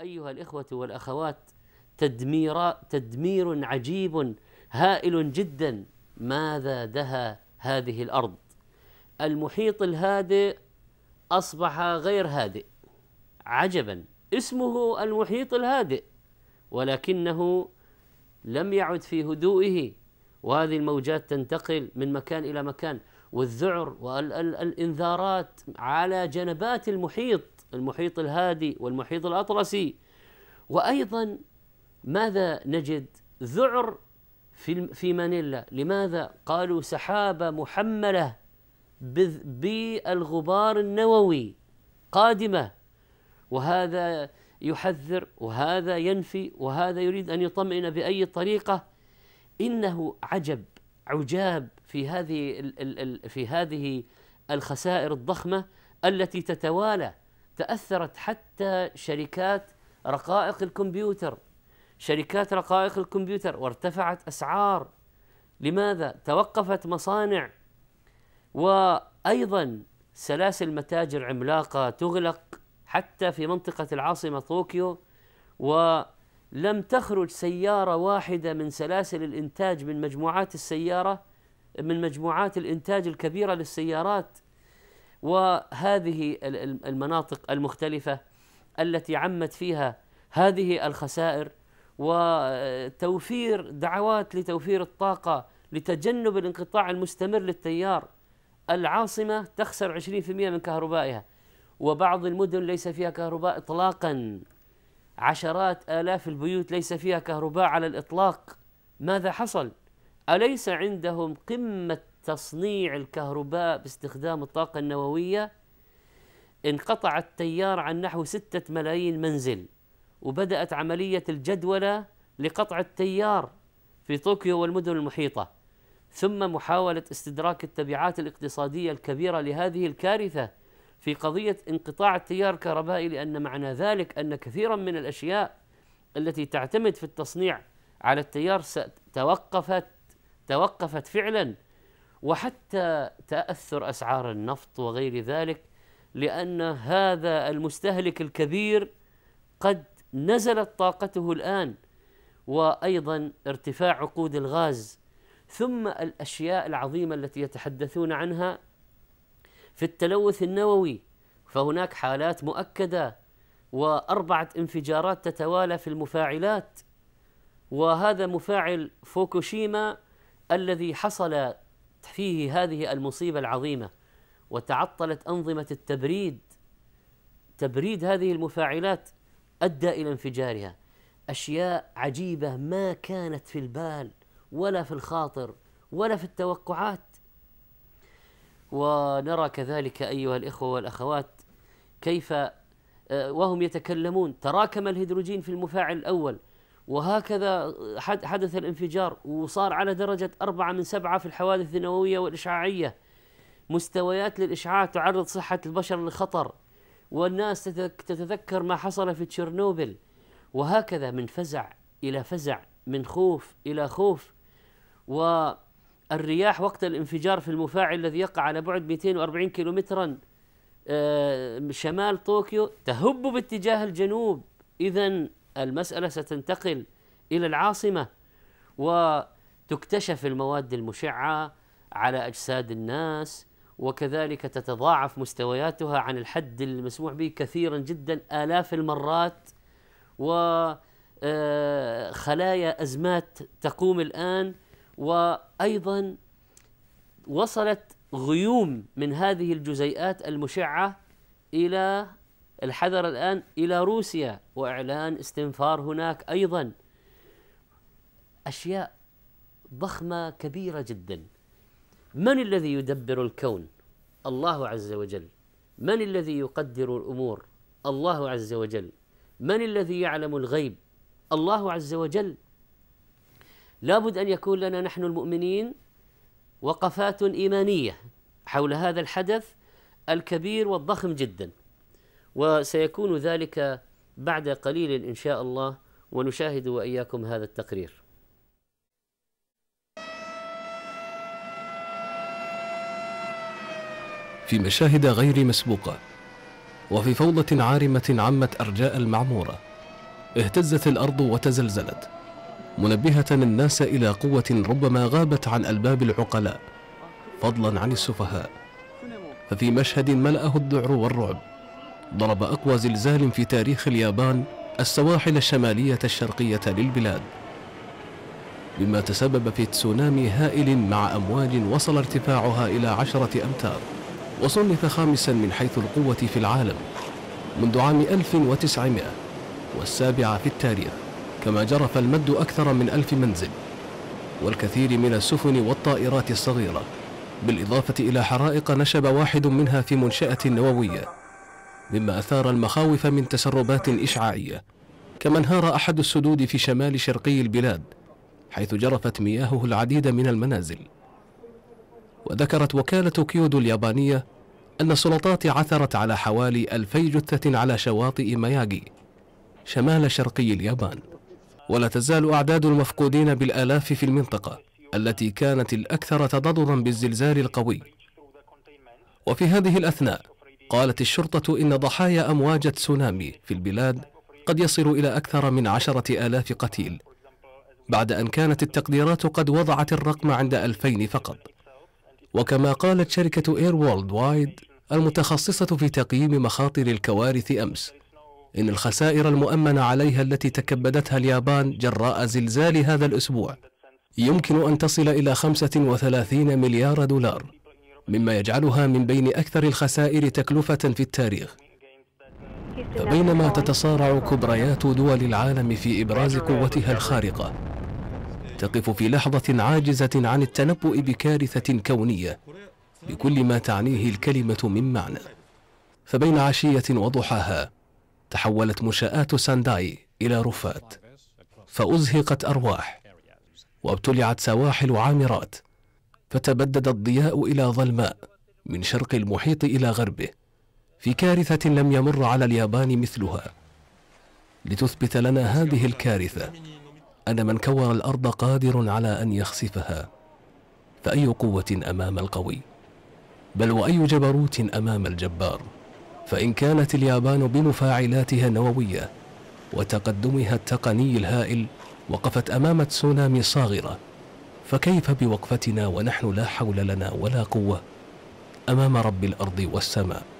أيها الإخوة والأخوات تدمير تدمير عجيب هائل جدا ماذا دهى هذه الأرض المحيط الهادئ أصبح غير هادئ عجبا اسمه المحيط الهادئ ولكنه لم يعد في هدوئه وهذه الموجات تنتقل من مكان إلى مكان والذعر والإنذارات على جنبات المحيط المحيط الهادي والمحيط الأطلسي وأيضا ماذا نجد ذعر في في مانيلا لماذا قالوا سحابة محملة بالغبار النووي قادمة وهذا يحذر وهذا ينفي وهذا يريد أن يطمئن بأي طريقة إنه عجب عجاب في هذه في هذه الخسائر الضخمة التي تتوالى تاثرت حتى شركات رقائق الكمبيوتر شركات رقائق الكمبيوتر وارتفعت اسعار لماذا توقفت مصانع وايضا سلاسل متاجر عملاقه تغلق حتى في منطقه العاصمه طوكيو ولم تخرج سياره واحده من سلاسل الانتاج من مجموعات السياره من مجموعات الانتاج الكبيره للسيارات وهذه المناطق المختلفة التي عمت فيها هذه الخسائر وتوفير دعوات لتوفير الطاقة لتجنب الانقطاع المستمر للتيار العاصمة تخسر 20% من كهربائها وبعض المدن ليس فيها كهرباء إطلاقا عشرات آلاف البيوت ليس فيها كهرباء على الإطلاق ماذا حصل؟ أليس عندهم قمة تصنيع الكهرباء باستخدام الطاقة النووية انقطع التيار عن نحو ستة ملايين منزل وبدأت عملية الجدولة لقطع التيار في طوكيو والمدن المحيطة ثم محاولة استدراك التبعات الاقتصادية الكبيرة لهذه الكارثة في قضية انقطاع التيار الكهربائي لأن معنى ذلك أن كثيرا من الأشياء التي تعتمد في التصنيع على التيار توقفت توقفت فعلا وحتى تاثر اسعار النفط وغير ذلك لان هذا المستهلك الكبير قد نزلت طاقته الان وايضا ارتفاع عقود الغاز ثم الاشياء العظيمه التي يتحدثون عنها في التلوث النووي فهناك حالات مؤكده واربعه انفجارات تتوالى في المفاعلات وهذا مفاعل فوكوشيما الذي حصل فيه هذه المصيبة العظيمة وتعطلت أنظمة التبريد تبريد هذه المفاعلات أدى إلى انفجارها أشياء عجيبة ما كانت في البال ولا في الخاطر ولا في التوقعات ونرى كذلك أيها الإخوة والأخوات كيف آه، وهم يتكلمون تراكم الهيدروجين في المفاعل الأول وهكذا حدث الانفجار وصار على درجة أربعة من سبعة في الحوادث النووية والإشعاعية مستويات للإشعاع تعرض صحة البشر للخطر والناس تتذكر ما حصل في تشيرنوبل وهكذا من فزع إلى فزع من خوف إلى خوف والرياح وقت الانفجار في المفاعل الذي يقع على بعد 240 كيلومترا آه، شمال طوكيو تهب باتجاه الجنوب إذا المسألة ستنتقل إلى العاصمة وتكتشف المواد المشعة على أجساد الناس وكذلك تتضاعف مستوياتها عن الحد المسموح به كثيرا جدا آلاف المرات وخلايا آه، أزمات تقوم الآن وأيضا وصلت غيوم من هذه الجزيئات المشعة إلى الحذر الآن إلى روسيا وإعلان استنفار هناك أيضا أشياء ضخمة كبيرة جدا من الذي يدبر الكون الله عز وجل من الذي يقدر الأمور الله عز وجل من الذي يعلم الغيب الله عز وجل لابد أن يكون لنا نحن المؤمنين وقفات إيمانية حول هذا الحدث الكبير والضخم جداً وسيكون ذلك بعد قليل ان شاء الله ونشاهد واياكم هذا التقرير في مشاهد غير مسبوقه وفي فوضى عارمه عمت ارجاء المعموره اهتزت الارض وتزلزلت منبهه الناس الى قوه ربما غابت عن الباب العقلاء فضلا عن السفهاء ففي مشهد ملاه الذعر والرعب ضرب أقوى زلزال في تاريخ اليابان السواحل الشمالية الشرقية للبلاد بما تسبب في تسونامي هائل مع أمواج وصل ارتفاعها إلى عشرة أمتار وصنف خامسا من حيث القوة في العالم منذ عام 1900 والسابع في التاريخ كما جرف المد أكثر من ألف منزل والكثير من السفن والطائرات الصغيرة بالإضافة إلى حرائق نشب واحد منها في منشأة نووية مما أثار المخاوف من تسربات إشعاعية كما انهار أحد السدود في شمال شرقي البلاد حيث جرفت مياهه العديد من المنازل وذكرت وكالة كيودو اليابانية أن السلطات عثرت على حوالي ألفي جثة على شواطئ مياغي شمال شرقي اليابان ولا تزال أعداد المفقودين بالآلاف في المنطقة التي كانت الأكثر تضررا بالزلزال القوي وفي هذه الأثناء قالت الشرطة إن ضحايا أمواج تسونامي في البلاد قد يصل إلى أكثر من عشرة آلاف قتيل بعد أن كانت التقديرات قد وضعت الرقم عند ألفين فقط وكما قالت شركة إير وولد وايد المتخصصة في تقييم مخاطر الكوارث أمس إن الخسائر المؤمنة عليها التي تكبدتها اليابان جراء زلزال هذا الأسبوع يمكن أن تصل إلى 35 مليار دولار مما يجعلها من بين أكثر الخسائر تكلفة في التاريخ فبينما تتصارع كبريات دول العالم في إبراز قوتها الخارقة تقف في لحظة عاجزة عن التنبؤ بكارثة كونية بكل ما تعنيه الكلمة من معنى فبين عشية وضحاها تحولت منشآت سانداي إلى رفات فأزهقت أرواح وابتلعت سواحل عامرات فتبدد الضياء الى ظلماء من شرق المحيط الى غربه في كارثه لم يمر على اليابان مثلها لتثبت لنا هذه الكارثه ان من كور الارض قادر على ان يخسفها فاي قوه امام القوي بل واي جبروت امام الجبار فان كانت اليابان بمفاعلاتها النوويه وتقدمها التقني الهائل وقفت امام تسونامي صاغره فكيف بوقفتنا ونحن لا حول لنا ولا قوة أمام رب الأرض والسماء